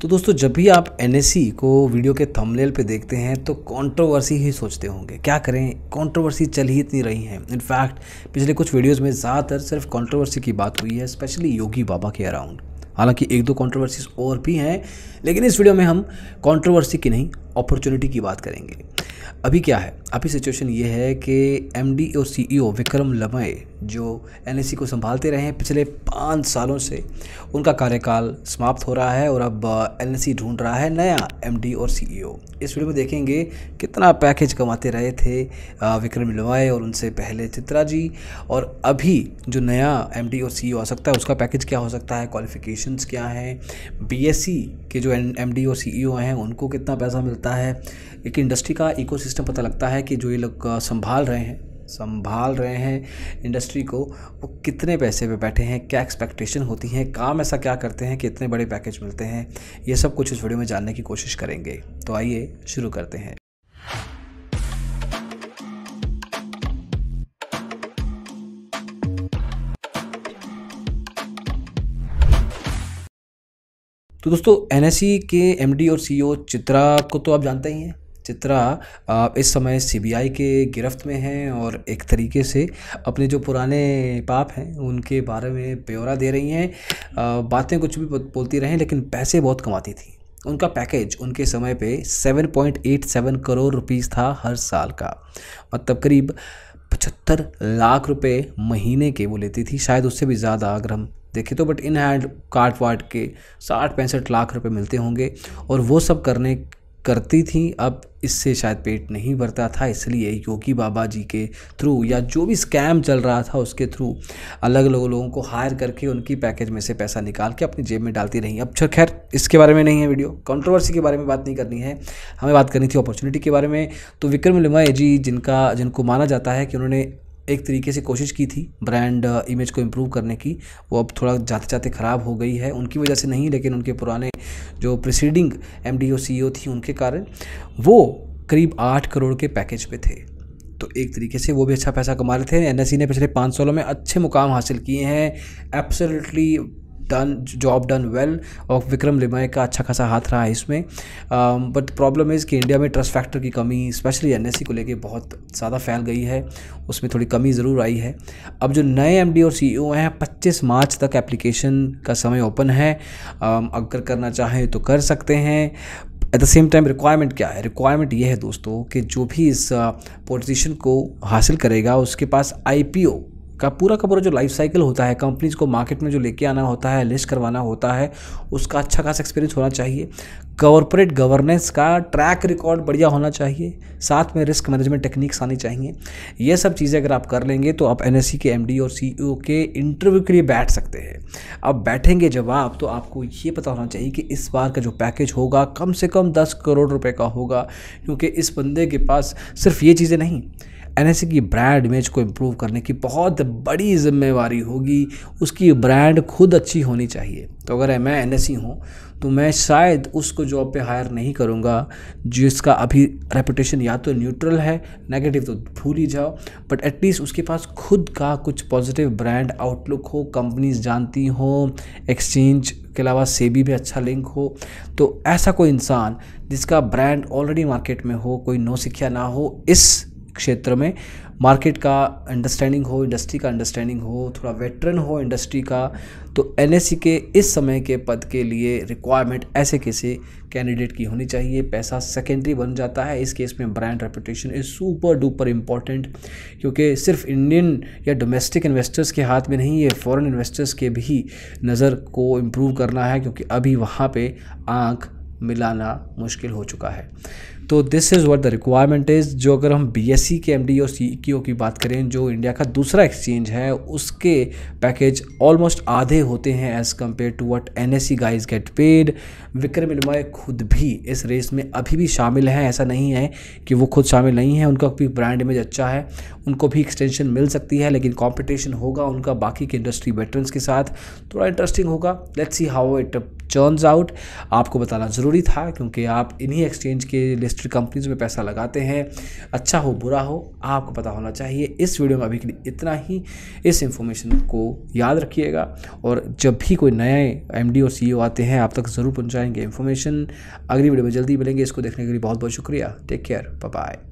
तो दोस्तों जब भी आप एन को वीडियो के थंबनेल पे देखते हैं तो कंट्रोवर्सी ही सोचते होंगे क्या करें कंट्रोवर्सी चल ही इतनी रही है इनफैक्ट पिछले कुछ वीडियोस में ज़्यादातर सिर्फ कंट्रोवर्सी की बात हुई है स्पेशली योगी बाबा के अराउंड हालांकि एक दो कंट्रोवर्सीज और भी हैं लेकिन इस वीडियो में हम कॉन्ट्रोवर्सी की नहीं अपॉर्चुनिटी की बात करेंगे अभी क्या है अभी सिचुएशन ये है कि सी और ओ विक्रम लमय जो सी को संभालते रहे हैं पिछले पाँच सालों से उनका कार्यकाल समाप्त हो रहा है और अब सी ढूंढ रहा है नया एमडी और ओ इस वीडियो में देखेंगे कितना पैकेज कमाते रहे थे विक्रम लमय और उनसे पहले चित्रा जी और अभी जो नया एमडी और सीईओ आ सकता है उसका पैकेज क्या हो सकता है क्वालिफिकेशन क्या हैं सी e के जो एमडी और सीईओ हैं उनको कितना पैसा मिलता मिलता है एक इंडस्ट्री का इकोसिस्टम पता लगता है कि जो ये लोग संभाल रहे हैं संभाल रहे हैं इंडस्ट्री को वो कितने पैसे पे बैठे हैं क्या एक्सपेक्टेशन होती हैं काम ऐसा क्या करते हैं कितने बड़े पैकेज मिलते हैं ये सब कुछ इस वीडियो में जानने की कोशिश करेंगे तो आइए शुरू करते हैं तो दोस्तों एन के एम और सी e चित्रा को तो आप जानते ही हैं चित्रा इस समय सीबीआई के गिरफ्त में हैं और एक तरीके से अपने जो पुराने पाप हैं उनके बारे में ब्यौरा दे रही हैं बातें कुछ भी बोलती रहें लेकिन पैसे बहुत कमाती थी उनका पैकेज उनके समय पे 7.87 करोड़ रुपीस था हर साल का मतलब करीब पचहत्तर लाख रुपए महीने के वो लेती थी शायद उससे भी ज़्यादा अगर हम देखे तो बट इन हैंड काट वाट के साठ पैंसठ लाख रुपए मिलते होंगे और वो सब करने करती थी अब इससे शायद पेट नहीं भरता था इसलिए योगी बाबा जी के थ्रू या जो भी स्कैम चल रहा था उसके थ्रू अलग अलग लोगों को हायर करके उनकी पैकेज में से पैसा निकाल के अपनी जेब में डालती रही अब खैर इसके बारे में नहीं है वीडियो कंट्रोवर्सी के बारे में बात नहीं करनी है हमें बात करनी थी अपॉर्चुनिटी के बारे में तो विक्रम लिमा जी जिनका जिनको माना जाता है कि उन्होंने एक तरीके से कोशिश की थी ब्रांड इमेज uh, को इम्प्रूव करने की वो अब थोड़ा जाते जाते ख़राब हो गई है उनकी वजह से नहीं लेकिन उनके पुराने जो preceding M D O O C थी उनके कारण वो करीब आठ करोड़ के पैकेज पे थे तो एक तरीके से वो भी अच्छा पैसा कमा रहे थे एन e ने पिछले पाँच सालों में अच्छे मुकाम हासिल किए हैं absolutely done job done well और विक्रम लिमाय का अच्छा खासा हाथ रहा है इसमें बट प्रॉब्लम इज़ कि इंडिया में ट्रस्ट फैक्टर की कमी स्पेशली एन को लेकर बहुत ज़्यादा फैल गई है उसमें थोड़ी कमी ज़रूर आई है अब जो नए एम और सी e हैं पच्चीस मार्च तक एप्लीकेशन का समय ओपन है um, अगर करना चाहें तो कर सकते हैं at the same time requirement क्या है रिक्वायरमेंट ये है दोस्तों कि जो भी इस पोजीशन uh, को हासिल करेगा उसके पास आईपीओ का पूरा का पूरा जो लाइफ साइकिल होता है कंपनीज को मार्केट में जो लेके आना होता है लिस्ट करवाना होता है उसका अच्छा खासा एक्सपीरियंस होना चाहिए कॉरपोरेट गवर्नेंस का ट्रैक रिकॉर्ड बढ़िया होना चाहिए साथ में रिस्क मैनेजमेंट टेक्निक्स आनी चाहिए ये सब चीज़ें अगर आप कर लेंगे तो आप एन e के एम और सी e के इंटरव्यू के लिए बैठ सकते हैं अब बैठेंगे जब आप तो आपको ये पता होना चाहिए कि इस बार का जो पैकेज होगा कम से कम दस करोड़ रुपये का होगा क्योंकि इस बंदे के पास सिर्फ ये चीज़ें नहीं एनएसए की ब्रांड इमेज को इम्प्रूव करने की बहुत बड़ी जिम्मेवारी होगी उसकी ब्रांड खुद अच्छी होनी चाहिए तो अगर मैं एन हूँ तो मैं शायद उसको जॉब पे हायर नहीं करूँगा जिसका अभी रेपुटेशन या तो न्यूट्रल है नेगेटिव तो भूल ही जाओ बट एटलीस्ट उसके पास खुद का कुछ पॉजिटिव ब्रांड आउटलुक हो कंपनीज जानती हो एक्सचेंज के अलावा सेबी भी अच्छा लिंक हो तो ऐसा कोई इंसान जिसका ब्रांड ऑलरेडी मार्केट में हो कोई नौसिखिया ना हो इस क्षेत्र में मार्केट का अंडरस्टैंडिंग हो इंडस्ट्री का अंडरस्टैंडिंग हो थोड़ा वेटरन हो इंडस्ट्री का तो एन के इस समय के पद के लिए रिक्वायरमेंट ऐसे किसी कैंडिडेट की होनी चाहिए पैसा सेकेंडरी बन जाता है इस केस में brand reputation is super duper important क्योंकि सिर्फ इंडियन या डोमेस्टिक इन्वेस्टर्स के हाथ में नहीं है फॉरेन इन्वेस्टर्स के भी नज़र को इम्प्रूव करना है क्योंकि अभी वहाँ पर आँख मिलाना मुश्किल हो चुका है तो this is what the requirement is जो अगर हम सी e के डी और सी e की बात करें जो इंडिया का दूसरा एक्सचेंज है उसके पैकेज ऑलमोस्ट आधे होते हैं as compare to what N S guys get paid Vikram Limaye खुद भी इस रेस में अभी भी शामिल हैं ऐसा नहीं है कि वो खुद शामिल नहीं है उनका भी ब्रांड इमेज अच्छा है उनको भी एक्सटेंशन मिल सकती है लेकिन कॉम्पिटिशन होगा उनका बाकी के इंडस्ट्री वेटरन्स के साथ थोड़ा इंटरेस्टिंग होगा let's see how it turns out आपको बताना ज़रूरी था क्योंकि आप इन्हीं एक्सचेंज के लिस्ट रजिस्टर्ड कंपनीज में पैसा लगाते हैं अच्छा हो बुरा हो आपको पता होना चाहिए इस वीडियो में अभी के लिए इतना ही इस इन्फॉर्मेशन को याद रखिएगा और जब भी कोई नए एम और सी आते हैं आप तक ज़रूर पहुँचाएंगे इन्फॉर्मेशन अगली वीडियो में जल्दी मिलेंगे इसको देखने के लिए बहुत बहुत शुक्रिया टेक केयर बाय